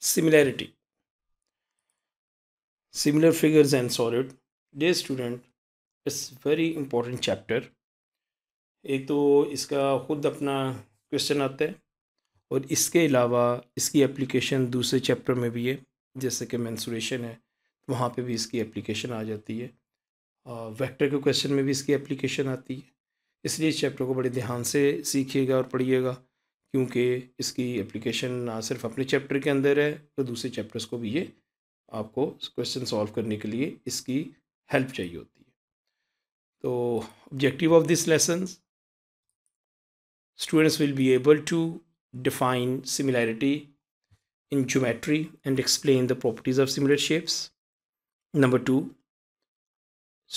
similarity similar figures and solid dear student it's very important chapter एक तो इसका खुद अपना क्वेश्चन आता है और इसके अलावा इसकी एप्लीकेशन दूसरे चैप्टर में भी है जैसे कि मैंसुरेशन है वहाँ पे भी इसकी एप्लीकेशन आ जाती है वेक्टर के क्वेश्चन में भी इसकी एप्लीकेशन आती है इसलिए इस चैप्टर को बड़े ध्यान से सीखिएगा और पढ़िएगा क्योंकि इसकी एप्लीकेशन ना सिर्फ अपने चैप्टर के अंदर है तो दूसरे चैप्टर्स को भी ये आपको क्वेश्चन सॉल्व करने के लिए इसकी हेल्प चाहिए होती है तो objective of this lesson students will be able to define similarity in geometry and explain the properties of similar shapes number two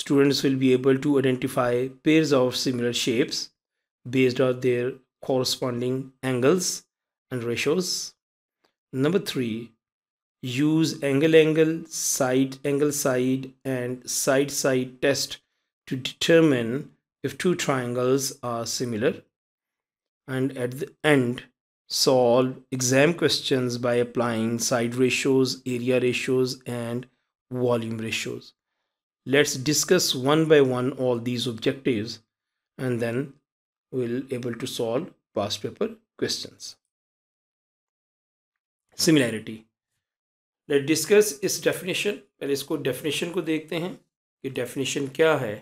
students will be able to identify pairs of similar shapes based of their corresponding angles and ratios. Number three, use angle angle, side angle side, and side side test to determine if two triangles are similar. And at the end, solve exam questions by applying side ratios, area ratios, and volume ratios. Let's discuss one by one all these objectives and then will able to solve past paper questions. Similarity let discuss इस definition पहले इसको definition को देखते हैं कि definition क्या है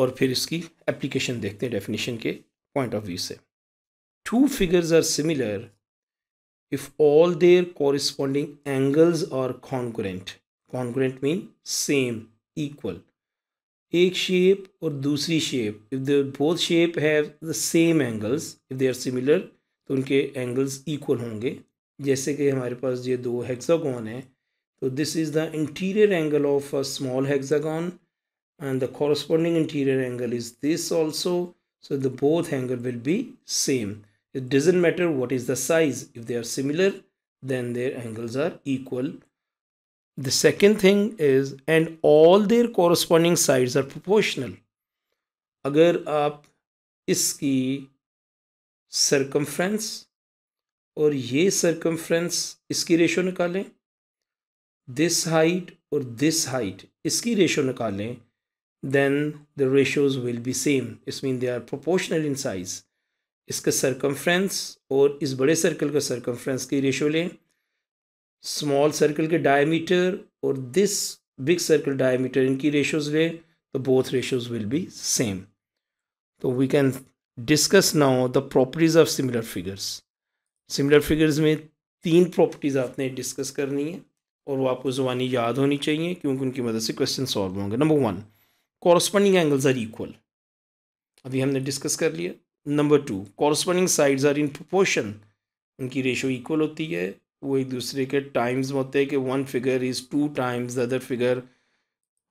और फिर इसकी एप्लीकेशन देखते हैं डेफिनेशन के पॉइंट ऑफ व्यू से two figures are similar if all their corresponding angles are concurrent concurrent mean same equal एक shape or दूसरी shape if the both shape have the same angles if they are similar तो उनके angles equal होंगे जैसे कि हमारे पास ये दो hexagon है So this is the interior angle of a small hexagon and the corresponding interior angle is this also so the both angle will be same it doesn't matter what is the size if they are similar then their angles are equal the second thing is and all their corresponding sides are proportional. अगर आप इसकी circumference और ये circumference इसकी ratio निकालें this height और this height इसकी ratio निकालें then the ratios will be same. It means they are proportional in size. इसका circumference और इस बड़े circle का circumference की ratio लें स्मॉल सर्कल के डायमीटर और दिस बिग सर्कल डायमीटर इनकी रेशोज वे तो both ratios will be same तो we can discuss now the properties of similar figures similar figures में तीन प्रॉपर्टीज आपने डिस्कस करनी है और वो आपको जुबानी याद होनी चाहिए क्योंकि उनकी मदद से क्वेश्चन सॉल्व होंगे number one corresponding angles are equal अभी हमने डिस्कस कर लिया number two corresponding sides are in proportion उनकी रेशो इक्वल होती है वो एक दूसरे के टाइम्स में होते हैं कि one figure is two times the other figure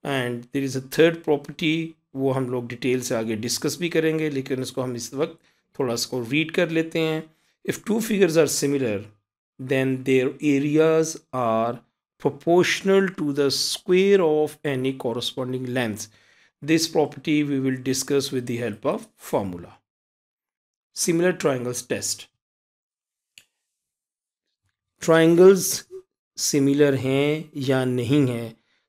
and there is a third property वो हम लोग डिटेल से आगे डिस्कस भी करेंगे लेकिन उसको हम इस वक्त थोड़ा उसको रीड कर लेते हैं if two figures are similar then their areas are proportional to the square of any corresponding length this property we will discuss with the help of formula similar triangles test triangles similar हैं या नहीं हैं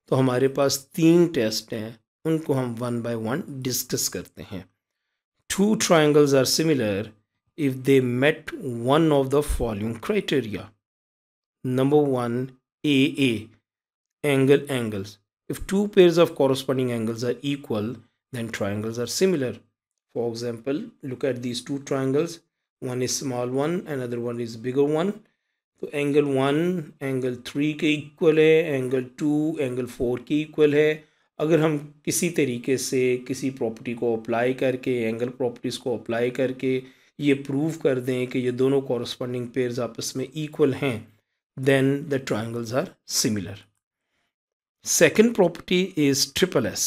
तो हमारे पास तीन test हैं उनको हम वन बाय वन डिस्कस करते हैं two triangles are similar if they met one of the following criteria number one A A angle angles if two pair of corresponding angles are equal then triangles are similar for example look at these two triangles one is small one and other one is bigger one तो angle one angle three के equal है angle two angle four के equal है अगर हम किसी तरीके से किसी प्रॉपर्टी को अप्लाई करके एंगल प्रॉपर्टीज़ को अप्लाई करके ये प्रूव कर दें कि ये दोनों कॉरस्पॉन्डिंग पेयर्स आपस में इक्वल हैं then the triangles are similar second property is triple S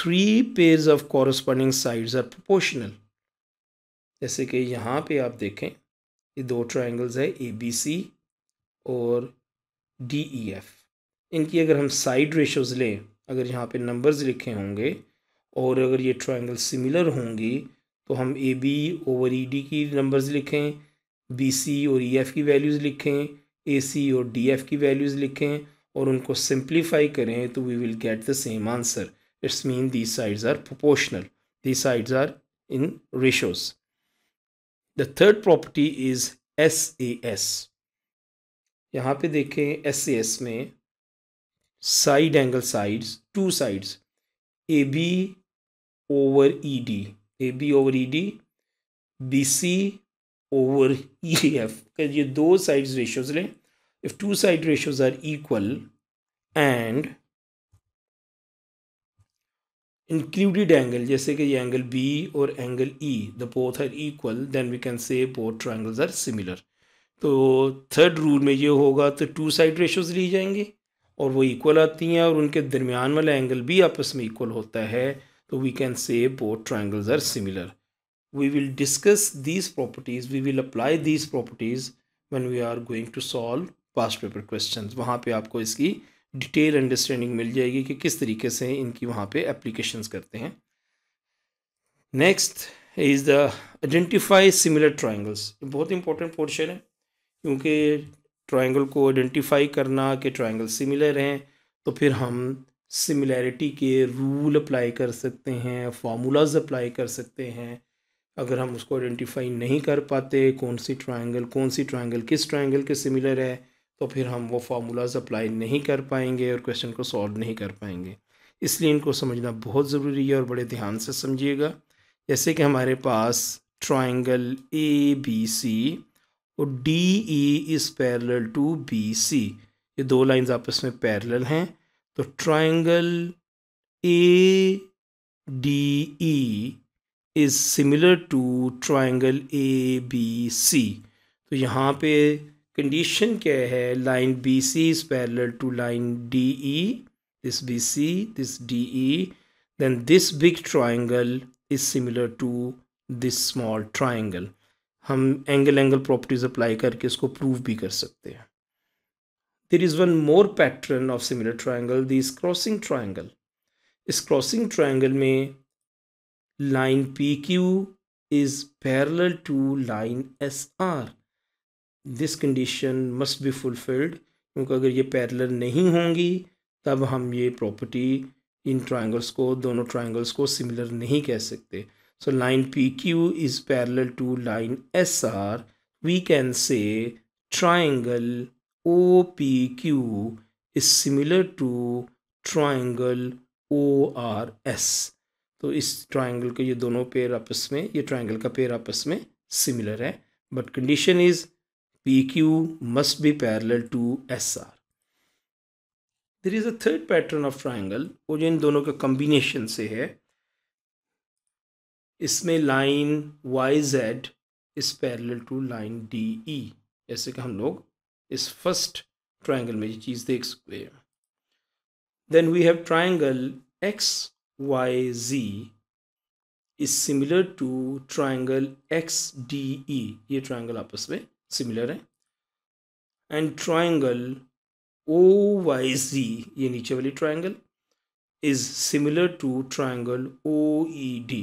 three pairs of corresponding sides are proportional जैसे कि यहाँ पे आप देखें ये दो ट्राइंगल्स है ए बी सी और डी ई एफ इनकी अगर हम साइड रेशोज़ लें अगर यहाँ पे नंबर्स लिखे होंगे और अगर ये ट्राइंगल सिमिलर होंगी तो हम A B over E D की नंबर्स लिखें बी सी और ई e, एफ़ की वैल्यूज़ लिखें ए सी और डी एफ़ की वैल्यूज़ लिखें और उनको सिंप्लीफाई करें तो we will get the same answer it's mean the sides are proportional the sides are in ratios the third property is S A S यहाँ पे देखें एस ए एस में side angle sides two sides A B over E D A B over E D B C over E F ये दो sides ratios लें if two side ratios are equal and included angle जैसे कि ये angle B और angle E the both are equal then we can say both triangles are similar तो third rule में ये होगा तो टू साइड रेशोज़ ली जाएंगे और वो इक्वल आती हैं और उनके दरमियान वाला एंगल भी आपस में इक्वल होता है तो we can say both triangles are similar we will discuss these properties we will apply these properties one we are going to solve past paper question वहाँ पर आपको इसकी डिटेल अंडरस्टैंडिंग मिल जाएगी कि किस तरीके से इनकी वहाँ पे एप्लीकेशंस करते हैं next is the identify similar triangles बहुत इंपॉर्टेंट पोर्शन है क्योंकि ट्राइंगल को आइडेंटिफाई करना कि ट्राइंगल सिमिलर हैं तो फिर हम सिमिलैरिटी के रूल अप्लाई कर सकते हैं फार्मूलाज अप्लाई कर सकते हैं अगर हम उसको आइडेंटिफाई नहीं कर पाते कौन सी ट्राइंगल कौन सी ट्राइंगल किस ट्राइंगल के सिमिलर है तो फिर हम वो फार्मूलाज अप्लाई नहीं कर पाएंगे और क्वेश्चन को सॉल्व नहीं कर पाएंगे इसलिए इनको समझना बहुत ज़रूरी है और बड़े ध्यान से समझिएगा जैसे कि हमारे पास ट्राइंगल ए बी सी और D E is parallel to B C ये दो लाइंस आपस में पैरल हैं तो triangle A D E is similar to triangle A B C तो यहाँ पे कंडीशन क्या है line B C is parallel to line D E this B C this D E then this big triangle is similar to this small triangle हम angle angle properties apply करके इसको prove भी कर सकते हैं there is one more pattern of similar triangle this crossing triangle इस crossing triangle में line P Q is parallel to line S R this condition must be fulfilled क्योंकि अगर ये पैरलर नहीं होंगी तब हम ये प्रॉपर्टी इन ट्राइंगल्स को दोनों ट्राइंगल्स को सिमिलर नहीं कह सकते so line P Q is to line S R we can say triangle O P Q is similar to triangle O R S तो इस ट्राइंगल के ये दोनों पेयर आपस में ये ट्राइंगल का पेयर आपस में सिमिलर है but condition is PQ must be parallel to SR. There is a third pattern of triangle वो जो इन दोनों के combination से है इसमें line Y Z is parallel to line D E जैसे कि हम लोग इस फर्स्ट ट्राइंगल में ये चीज़ देख सकते हैं then we have triangle X Y G is similar to triangle X D E ये ट्राइंगल आपस में सिमिलर है and triangle O Y G ये नीचे वाली triangle is similar to triangle O E D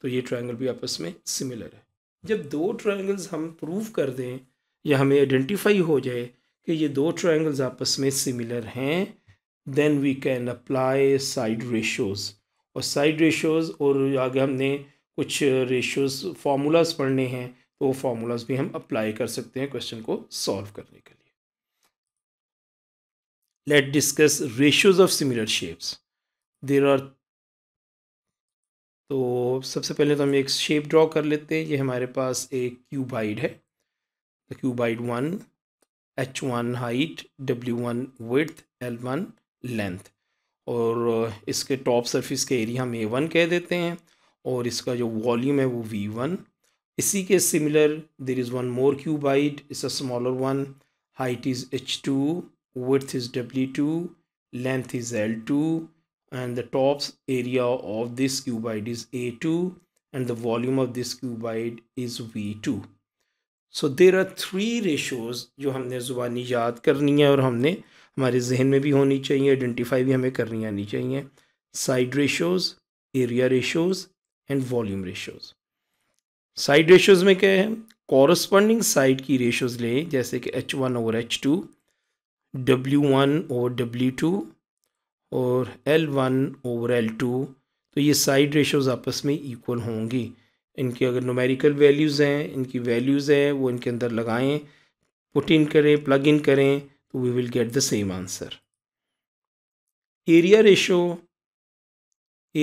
तो ये ट्राइंगल भी आपस में सिमिलर है जब दो ट्राइंगल्स हम प्रूव कर दें या हमें आइडेंटिफाई हो जाए कि ये दो ट्राइंगल्स आपस में सिमिलर हैं then we can apply side ratios और साइड रेशोज़ और आगे हमने कुछ रेशोज़ फार्मूलाज पढ़ने हैं तो वो फार्मूलाज भी हम अप्लाई कर सकते हैं क्वेश्चन को सॉल्व करने के लिए let discuss ratios of similar shapes there are तो सबसे पहले तो हम एक शेप ड्रॉ कर लेते हैं ये हमारे पास एक क्यूबाइड है cuboid one H one height W one with L one length और इसके टॉप सरफेस के एरिया हम ए वन कह देते हैं और इसका जो वॉल्यूम है वो वी वन इसी के similar there is one more cuboid is a smaller one height is H two is two length is L two and the top area of this of is A two and the the of this this is V two so there are three ratios जो हमने ज़ुबानी याद करनी है और हमने हमारे जहन में भी होनी चाहिए आइडेंटिफाई भी हमें करनी आनी चाहिए side ratios area ratios and volume ratios side ratios में क्या है कॉरस्पॉन्डिंग साइड की रेशियोज़ लें जैसे कि एच वन और एच टू डब्ल्यू वन और डब्ल्यू टू और L one over L two तो ये साइड रेशियोज़ आपस में इक्वल होंगी इनकी अगर नोमेरिकल वैल्यूज़ हैं इनकी वैल्यूज़ हैं वो इनके अंदर लगाएं पुट इन करें प्लग इन करें तो we will get the same answer area ratio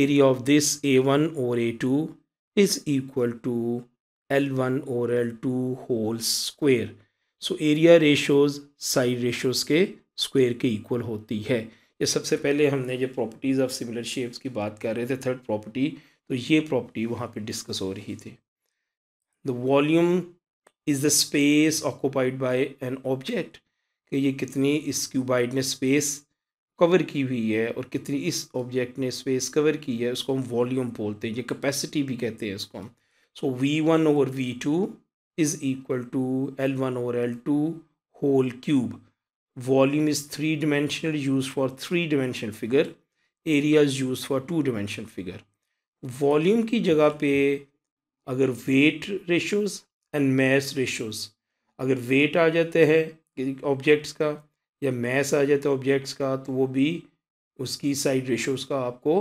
area of this A one और A two is equal to L1 over L2 whole square. सो एरिया रेशोज़ साइड रेशोज़ के square के equal होती है ये सबसे पहले हमने जब प्रॉपर्टीज़ ऑफ सिमिलर शेप्स की बात कर रहे थे थर्ड प्रॉपर्टी तो ये प्रॉपर्टी वहाँ पे डिस्कस हो रही थी the volume is the space occupied by an object कि ये कितनी इस क्यूबाइड ने स्पेस कवर की हुई है और कितनी इस ऑब्जेक्ट ने स्पेस कवर की है उसको हम वॉल्यूम बोलते हैं ये कैपेसिटी भी कहते हैं इसको हम so V one over V two is equal to L one over L two whole cube volume is three dimensional use for three dimensional figure area is use for two dimensional figure volume की जगह पे अगर weight ratios and mass ratios अगर weight आ जाते हैं objects का जब मैस आ जाता है ऑब्जेक्ट्स का तो वो भी उसकी साइड रेशोज़ का आपको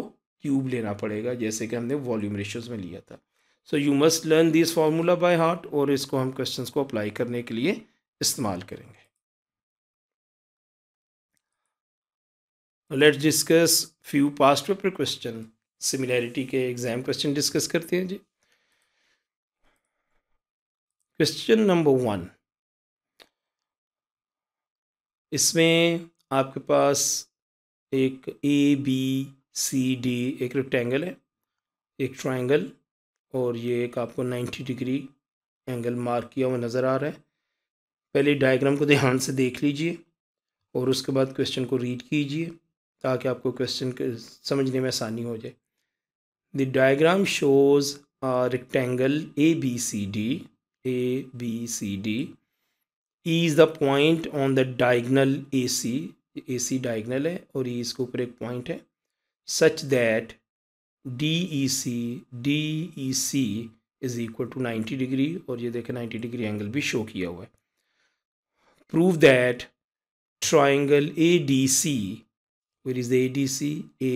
क्यूब लेना पड़ेगा जैसे कि हमने वॉल्यूम रेशोज़ में लिया था so you must learn this formula by heart और इसको हम क्वेश्चंस को अप्लाई करने के लिए इस्तेमाल करेंगे let's discuss few past paper question similarity के एग्जाम क्वेश्चन डिस्कस करते हैं जी क्वेश्चन नंबर वन इसमें आपके पास एक ए बी सी डी एक रेक्टेंगल है एक ट्रायंगल और ये एक आपको 90 डिग्री एंगल मार्क किया हुआ नज़र आ रहा है पहले डायग्राम को ध्यान से देख लीजिए और उसके बाद क्वेश्चन को रीड कीजिए ताकि आपको क्वेश्चन समझने में आसानी हो जाए the diagram shows A B C D B C D E is the point on the diagonal A C A C diagonal है और ई e इसके ऊपर एक पॉइंट है such that D E C D E C is equal to ninety degree और ये देखें ninety degree angle भी शो किया हुआ है prove that triangle A D C is the A D C A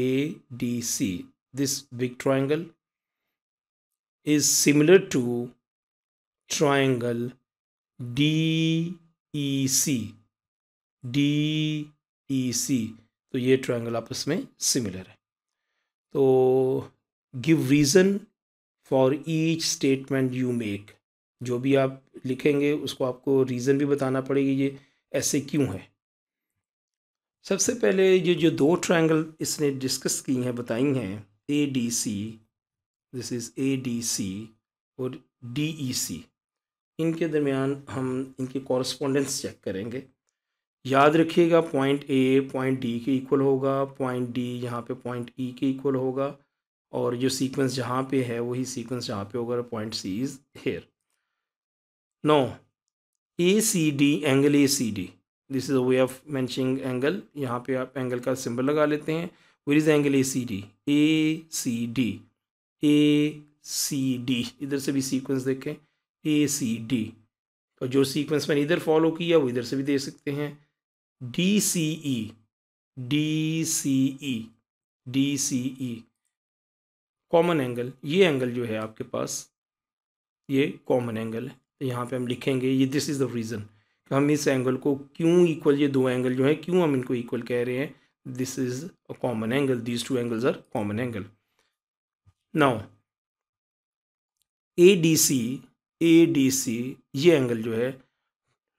D C this big triangle is similar to triangle D E C D E C तो ये triangle आपस में similar है तो give reason for each statement you make जो भी आप लिखेंगे उसको आपको रीज़न भी बताना पड़ेगी ये ऐसे क्यों है सबसे पहले ये जो दो ट्रायंगल इसने डिस्कस की हैं बताई हैं A D C this is A D C और डी ई सी इनके दरमियान हम इनकी कॉरस्पॉन्डेंस चेक करेंगे याद रखिएगा पॉइंट ए पॉइंट डी के इक्वल होगा पॉइंट डी यहाँ पे पॉइंट ई e के इक्वल होगा और जो सीक्वेंस जहाँ पे है वही सीक्वेंस जहाँ पे होगा point C is here no A C D angle A C D this is a way of mentioning angle यहाँ पे आप एंगल का सिंबल लगा लेते हैं where is angle A C D A C D A C D इधर से भी सीक्वेंस देखें ए सी डी और जो सीक्वेंस मैंने इधर फॉलो किया वो इधर से भी दे सकते हैं D C E D C E D C E common angle ये एंगल जो है आपके पास ये कॉमन एंगल है तो यहाँ पे हम लिखेंगे ये दिस इज़ द रीज़न कि हम इस एंगल को क्यों इक्वल ये दो एंगल जो है क्यों हम इनको इक्वल कह रहे हैं this is a common angle these two angles are common angle now A D C A D C ये एंगल जो है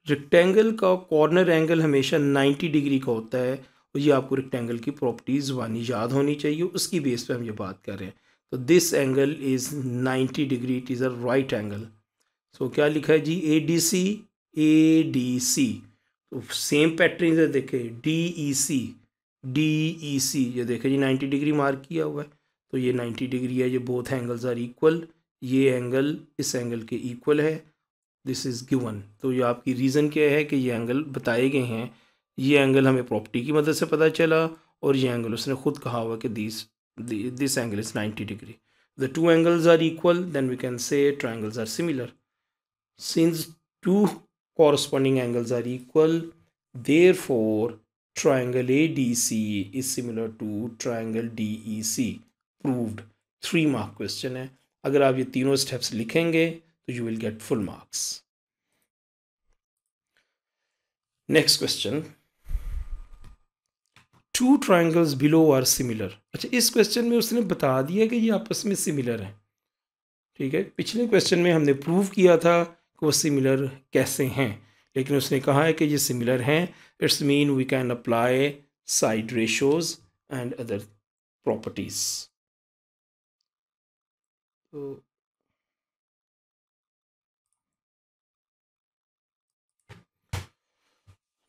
रेक्टेंगल का कॉर्नर एंगल हमेशा 90 डिग्री का होता है और ये आपको रेक्टेंगल की प्रॉपर्टीज़ वानी याद होनी चाहिए उसकी बेस पे हम ये बात कर रहे हैं तो this angle is 90 degree it is a right angle so क्या लिखा है जी ए डी सी ए डी सी तो सेम पैटर्न से देखें D E C D E सी ये देखें जी नाइन्टी डिग्री मार्क किया हुआ है तो ये नाइन्टी डिग्री है ये बोथ एंगल्स आर इक्वल ये एंगल इस एंगल के इक्वल है दिस इज़ गिवन तो ये आपकी रीज़न क्या है कि ये एंगल बताए गए हैं ये एंगल हमें प्रॉपर्टी की मदद से पता चला और ये एंगल उसने खुद कहा हुआ कि this this angle is ninety degree the two angles are equal then we can say triangles are similar since two angles are equal therefore triangle A D C is similar to triangle D E C proved three mark question है अगर आप ये तीनों steps लिखेंगे तो you will get full marks next question two triangles below are similar अच्छा इस question में उसने बता दिया कि ये आपस में सिमिलर हैं ठीक है पिछले क्वेश्चन में हमने प्रूव किया था कि वो सिमिलर कैसे हैं लेकिन उसने कहा है कि ये सिमिलर हैं it's mean we can apply side ratios and other properties तो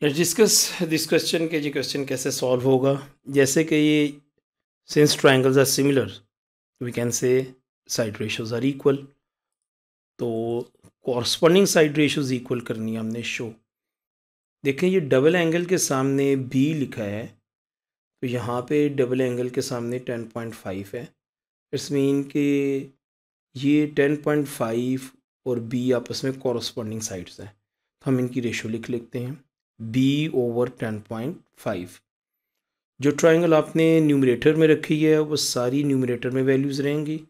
लेट्स डिस्कस दिस क्वेश्चन के जी क्वेश्चन कैसे सॉल्व होगा जैसे कि ये since triangles are similar we can say side ratios are equal तो कॉरस्पॉन्डिंग साइड रेशोज इक्वल करनी है हमने शो देखें ये डबल एंगल के सामने बी लिखा है तो यहाँ पे डबल एंगल के सामने टेन पॉइंट फाइव है इट्स मीन के ये टेन पॉइंट फाइव और बी आपस में कॉरस्पॉन्डिंग साइड्स हैं तो हम इनकी रेशियो लिख लेते हैं B over ten point five जो ट्राइंगल आपने न्यूमरेटर में रखी है वो सारी न्यूमरेटर में वैल्यूज़ रहेंगी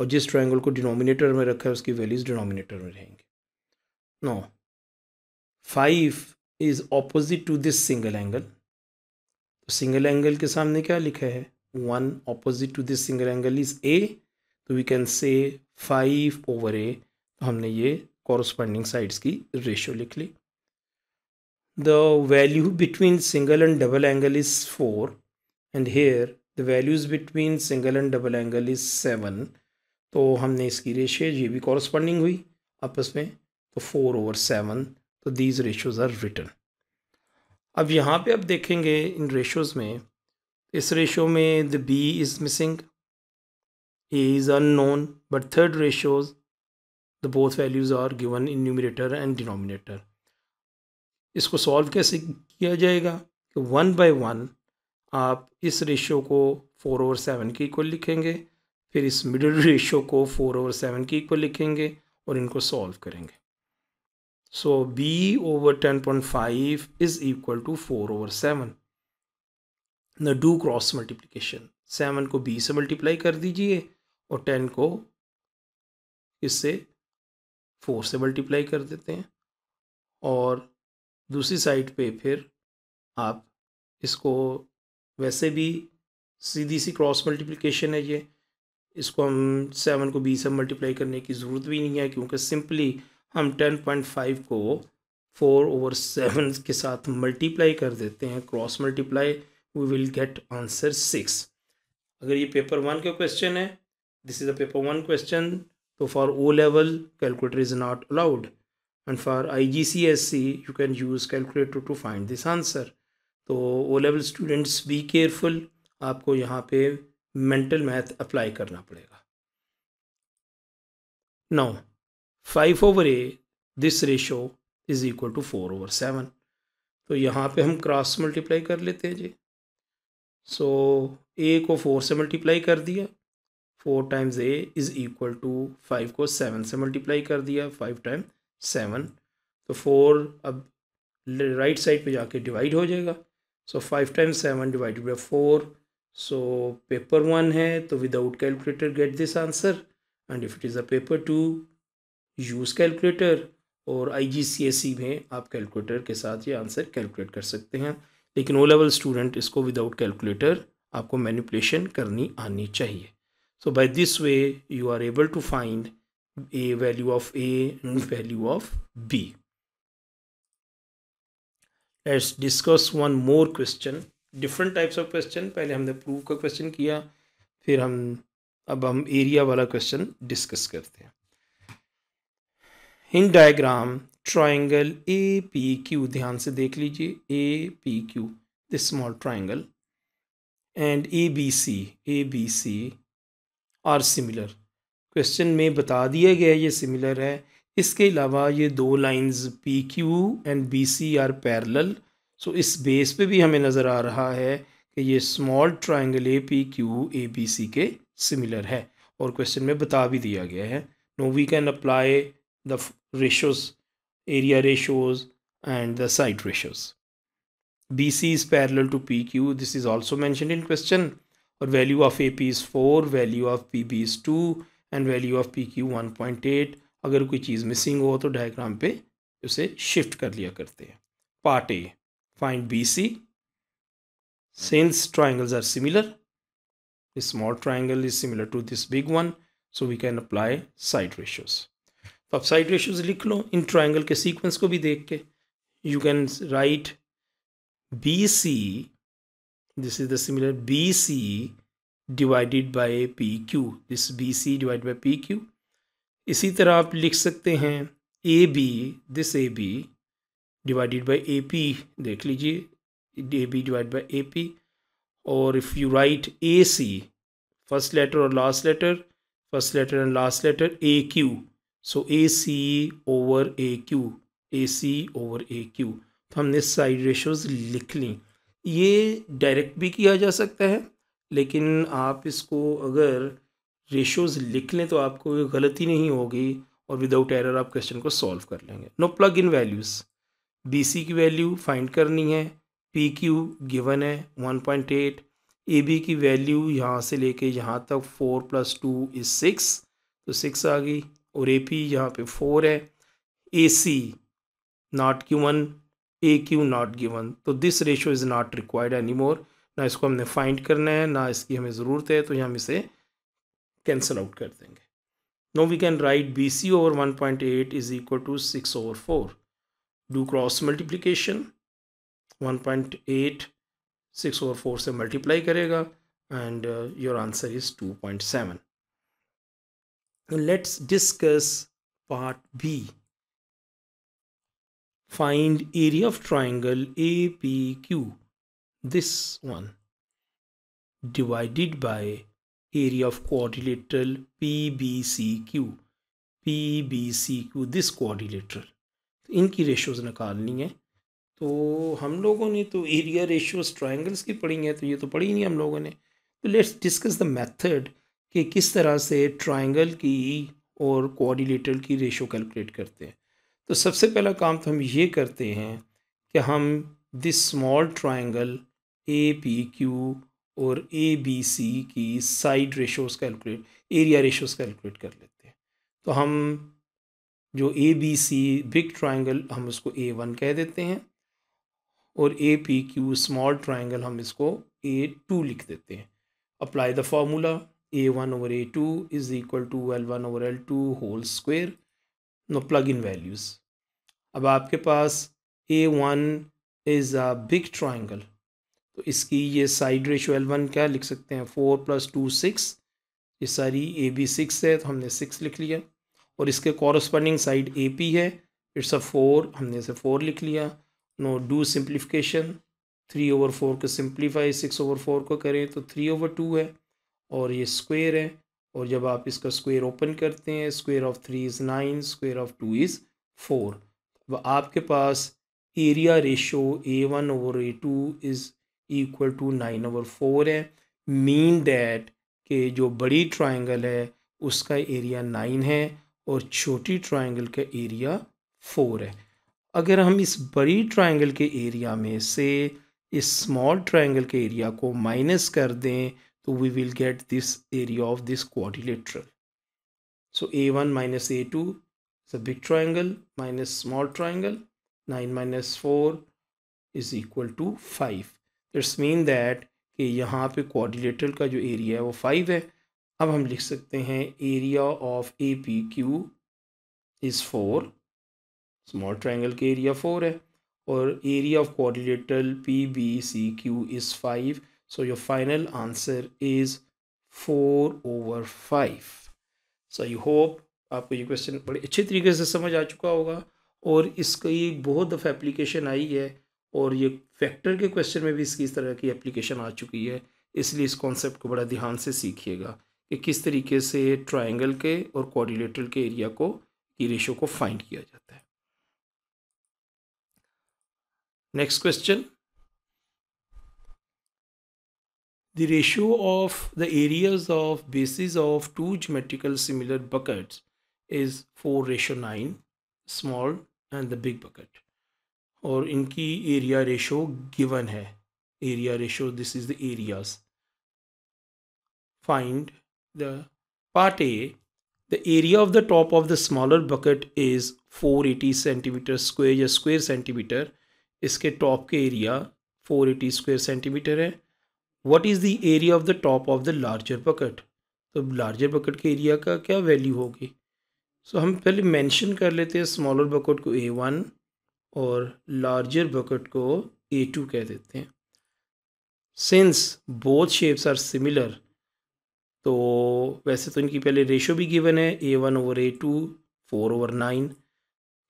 और जिस ट्राइंगल को डिनोमिनेटर में रखा है उसकी वैल्यूज़ डिनोमिनेटर में रहेंगी no five is opposite to this single angle single angle के सामने क्या लिखा है one opposite to this single angle is A तो we can say five over A तो हमने ये कॉरस्पॉन्डिंग साइड्स की रेशियो लिख ली the value between single and double angle is four and here the values between single and double angle is seven तो हमने इसकी रेशियो ये भी कॉरस्पॉन्डिंग हुई आपस में तो फोर ओवर सेवन तो दीज रेशोज़ आर रिटर्न अब यहाँ पे आप देखेंगे इन रेशोज़ में इस रेशो में the B is missing a is unknown but third ratios the both values are given in numerator and denominator इसको सॉल्व कैसे किया जाएगा कि वन बाय वन आप इस रेशो को फोर ओवर सेवन की इक्वल लिखेंगे फिर इस मिडिल रेशो को फोर ओवर सेवन की इक्वल लिखेंगे और इनको सॉल्व करेंगे so B over ten point five is equal to four over seven न डू क्रॉस मल्टीप्लिकेशन सेवन को बी से मल्टीप्लाई कर दीजिए और टेन को इससे फोर से मल्टीप्लाई कर देते हैं और दूसरी साइड पे फिर आप इसको वैसे भी सीधी सी क्रॉस मल्टीप्लिकेशन है ये इसको हम सेवन को बी से मल्टीप्लाई करने की ज़रूरत भी नहीं है क्योंकि सिंपली हम टेन पॉइंट फाइव को फोर ओवर सेवन के साथ मल्टीप्लाई कर देते हैं cross multiply we will get answer six अगर ये पेपर वन का क्वेश्चन है this is a paper 1 question so for O level calculator is not allowed and for IGCSE you can use calculator to find this answer तो O level students be careful आपको यहाँ पे mental math apply करना पड़ेगा now five over A this ratio is equal to four over seven तो यहाँ पे हम क्रॉस मल्टीप्लाई कर लेते हैं जी सो so, ए को फोर से मल्टीप्लाई कर दिया four times A is equal to five को सेवन से मल्टीप्लाई कर दिया फाइव टाइम सेवन तो फोर अब राइट साइड पे जाके डिवाइड हो जाएगा so five times seven divided by four so paper one है तो without calculator get this answer and if it is a paper two use calculator और I e में आप कैलकुलेटर के साथ ये आंसर कैलकुलेट कर सकते हैं लेकिन ओ लेवल स्टूडेंट इसको विदाउट कैलकुलेटर आपको मैनिपुलेशन करनी आनी चाहिए So by this way, you are able to find a value of A and value of B. Let's discuss one more question. Different types of question. पहले हमने proof का question किया फिर हम अब हम area वाला question discuss करते हैं in diagram triangle A P Q ध्यान से देख लीजिए A P Q are similar question में बता दिया गया ये सिमिलर है इसके अलावा ये दो lines P Q and B C are parallel so इस बेस पे भी हमें नज़र आ रहा है कि ये small triangle A P Q A B C के सिमिलर है और क्वेश्चन में बता भी दिया गया है no we can apply the ratios area ratios and the side ratios is parallel to P Q this is also mention in question और value of A P is four value of P B is two and value of P Q one point eight अगर कोई चीज़ missing हो तो diagram पे उसे shift कर लिया करते हैं part A find B C since triangles are similar this small triangle is similar to this big one so we can apply side ratios तो आप साइड रेशोज़ लिख लो इन ट्राइंगल के सीक्वेंस को भी देख के you can write B C this is the similar BC divided by PQ this BC divided by PQ इसी तरह आप लिख सकते हैं A this this A by AP by A P देख लीजिए A B divide by A P और if you write A C first letter और last letter first letter and last letter A Q so A C over A Q A C over A Q तो हमने side ratios लिख ली ये direct भी किया जा सकता है लेकिन आप इसको अगर रेशोज़ लिख लें तो आपको गलती नहीं होगी और विदाउट एरर आप क्वेश्चन को सॉल्व कर लेंगे now plug in values B C की वैल्यू फाइंड करनी है पी क्यू गिवन है one point eight A B की वैल्यू यहाँ से लेके यहाँ तक four plus two is six तो सिक्स आ गई और ए पी यहाँ पर फोर है A C not Q one A Q not given तो this ratio is not required any more ना इसको हमने फाइंड करना है ना इसकी हमें ज़रूरत है तो हम इसे कैंसिल आउट कर देंगे now we can write B C over one point eight is equal to six over four do cross multiplication one point eight six over four से मल्टीप्लाई करेगा and your answer is two point seven let's discuss part B Find area of triangle APQ. This one divided by area of quadrilateral PBCQ. PBCQ this quadrilateral. तो इनकी ratios निकालनी है तो हम लोगों ने तो एरिया रेशियोज ट्राइंगल्स की पढ़ी है तो ये तो पढ़ी ही नहीं हम लोगों ने तो लेट्स डिस्कस द मेथड कि किस तरह से ट्राइंगल की और कोऑर्डिनेटर की रेशो कैलकुलेट करते हैं तो सबसे पहला काम तो हम ये करते हैं कि हम this small triangle A P Q और ए बी सी की side ratios calculate area ratios calculate कर लेते हैं तो हम जो A B C big triangle हम उसको ए वन कह देते हैं और A P Q small triangle हम इसको ए टू लिख देते हैं apply the formula A one over A two is equal to L one over L two whole square no plug in values अब आपके पास A one is a big triangle तो इसकी ये साइड रेशो एल वन क्या लिख सकते हैं फोर प्लस टू सिक्स ये सारी ए बी सिक्स है तो हमने सिक्स लिख लिया और इसके कॉरस्पॉन्डिंग साइड ए पी है इट्स अ फोर हमने इसे फोर लिख लिया now do simplification three over four को सिंप्लीफाई सिक्स ओवर फोर को करें तो थ्री ओवर टू है और ये स्क्वेयर है और जब आप इसका स्क्वेयर ओपन करते हैं square of three is nine square of two is four व आपके पास area ratio A one over A two is equal to nine over four है मीन डैट के जो बड़ी ट्राइंगल है उसका एरिया नाइन है और छोटी ट्राइंगल का एरिया फोर है अगर हम इस बड़ी ट्राइंगल के एरिया में से इस स्मॉल ट्राइंगल के एरिया को माइनस कर दें तो we will get this area of this quadrilateral so A one minus A two So big triangle minus small triangle 9 minus 4 is equal to five it's mean that कि यहाँ पे quadrilateral का जो area है वो फाइव है अब हम लिख सकते हैं area of A P Q is four small triangle के एरिया फोर है और area of quadrilateral P B C Q is five so your final answer is four over five so I hope आपको ये question बड़े अच्छे तरीके से समझ आ चुका होगा और इसकी बहुत दफ़ा एप्लीकेशन आई है और ये फैक्टर के क्वेश्चन में भी इसकी इस तरह की एप्लीकेशन आ चुकी है इसलिए इस कॉन्सेप्ट को बड़ा ध्यान से सीखिएगा कि किस तरीके से ट्राइंगल के और कोऑर्डिनेटर के एरिया को की रेशो को फाइंड किया जाता है next question the ratio of the areas of basis of two geometrical similar buckets is four ratio nine small and the big bucket और इनकी एरिया रेशो गिवन है area ratio this is the areas find the part A the area of the top of the smaller bucket is four eighty centimetre square या square centimetre इसके top के area four eighty square centimetre है what is the area of the top of the larger bucket तो larger bucket के area का क्या value होगी सो so, हम पहले मेंशन कर लेते हैं स्मॉलर बकेट को ए वन और लार्जर बकेट को ए टू कह देते हैं since both shapes are similar तो वैसे तो इनकी पहले रेशो भी गिवन है A one over A two four over nine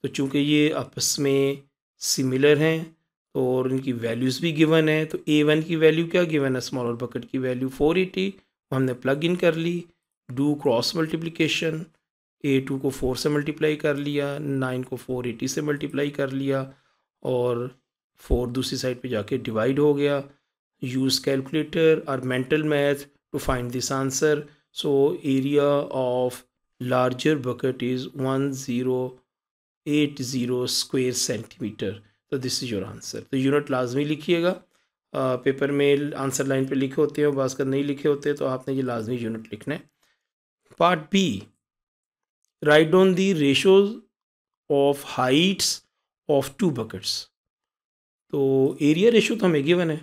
तो चूंकि ये आपस में सिमिलर हैं और इनकी वैल्यूज़ भी गिवन तो है तो ए वन की वैल्यू क्या गिवन है स्मॉलर बकेट की वैल्यू फोर एटी हमने प्लग इन कर ली do cross multiplication A two को फोर से मल्टीप्लाई कर लिया नाइन को फोर एटी से मल्टीप्लाई कर लिया और फोर दूसरी साइड पे जाके डिवाइड हो गया यूज़ कैलकुलेटर और mental math to find this answer so area of larger is one zero eight zero square centimetre तो दिस इज़ योर आंसर तो यूनिट लाजमी लिखिएगा पेपर में आंसर लाइन पे लिखे होते हैं और नहीं लिखे होते तो आपने ये लाजमी यूनिट लिखना है part B write down the ratios of heights of two buckets तो एरिया रेशो तो हमें गिवन है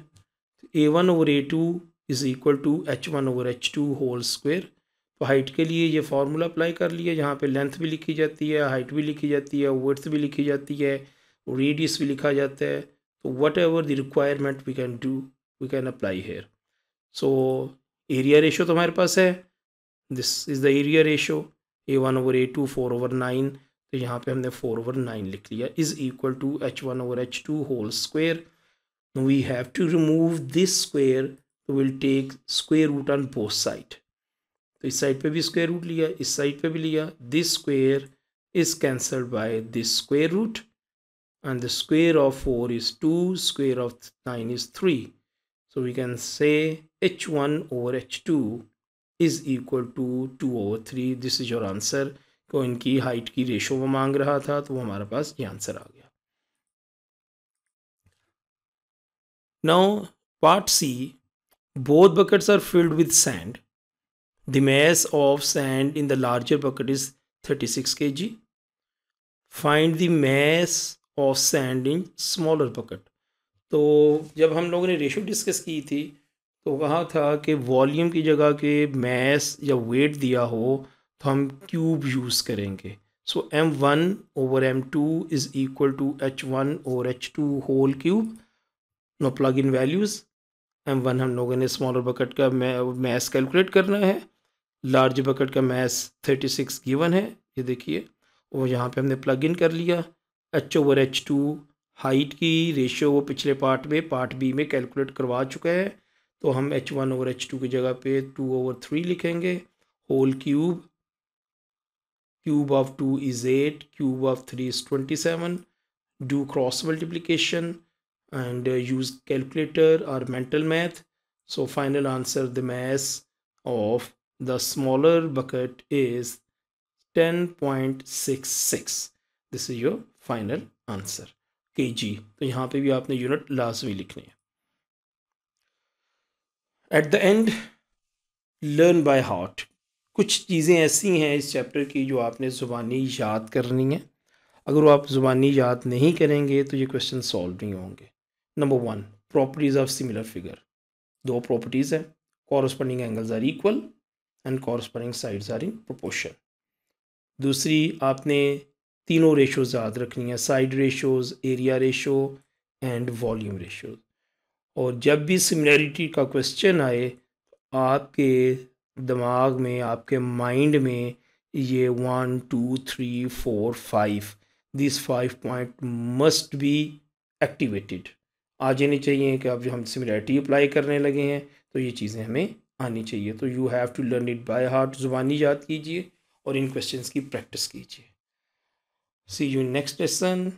A one over A two is equal to H one over H two whole square तो हाइट के लिए ये फार्मूला अप्लाई कर लिया जहाँ पे लेंथ भी लिखी जाती है हाइट भी लिखी जाती है वर्थ भी लिखी जाती है रेडियस भी लिखा जाता है तो whatever the requirement we can do we can apply here so area ratio तो हमारे पास है this is the area ratio A one over A two four over nine तो यहाँ पे हमने फोर ओवर नाइन लिख लिया is equal to H one over H two whole square we have to remove this square तो will take square root on both side तो इस side पे भी स्क्वेयर रूट लिया इस साइड पे भी लिया this square is cancelled by this square root and the square of four is two square of nine is three so we can say H one over H two is equal to two over three this is your answer को इनकी height की ratio वो मांग रहा था तो वो हमारे पास ये आंसर आ गया now part C both buckets are filled with sand the mass of sand in the larger bucket is thirty six K G find the mass of sand in smaller bucket तो जब हम लोगों ने ratio discuss की थी तो कहा था कि वॉल्यूम की जगह के मैस या वेट दिया हो तो हम क्यूब यूज़ करेंगे so M one over M two is equal to H one over H two whole cube now plug in values M one हम लोगों ने स्मॉलर बकेट का मैस कैलकुलेट करना है लार्ज बकेट का मैस थर्टी सिक्स गिवन है ये देखिए और यहाँ पे हमने प्लग इन कर लिया H over H two height की रेशियो वो पिछले पार्ट में पार्ट बी में कैलकुलेट करवा चुका है तो हम H one over H two की जगह पे टू ओवर थ्री लिखेंगे whole cube cube of two is eight cube of three is twenty seven do cross multiplication and use calculator और mental math so final answer the math of the smaller bucket is ten point six six this is your final answer K G तो यहाँ पे भी आपने unit last में लिखनी है at the end learn by heart कुछ चीज़ें ऐसी हैं इस चैप्टर की जो आपने ज़ुबानी याद करनी है अगर वो आप ज़ुबानी याद नहीं करेंगे तो ये क्वेश्चन सॉल्व नहीं होंगे number one properties of similar figure दो प्रॉपर्टीज़ हैं corresponding angles are equal and corresponding sides are in proportion दूसरी आपने तीनों रेशोज़ याद रखनी है side ratios area ratio and volume ratios और जब भी सिमिलैरिटी का क्वेश्चन आए आपके दिमाग में आपके माइंड में ये one two three four five this five point must be activated आ जानी चाहिए कि अब जो हम सिमिलैरिटी अप्लाई करने लगे हैं तो ये चीज़ें हमें आनी चाहिए तो you have to learn it by heart ज़ुबानी याद कीजिए और इन क्वेश्चंस की प्रैक्टिस कीजिए सी यू नेक्स्ट लेसन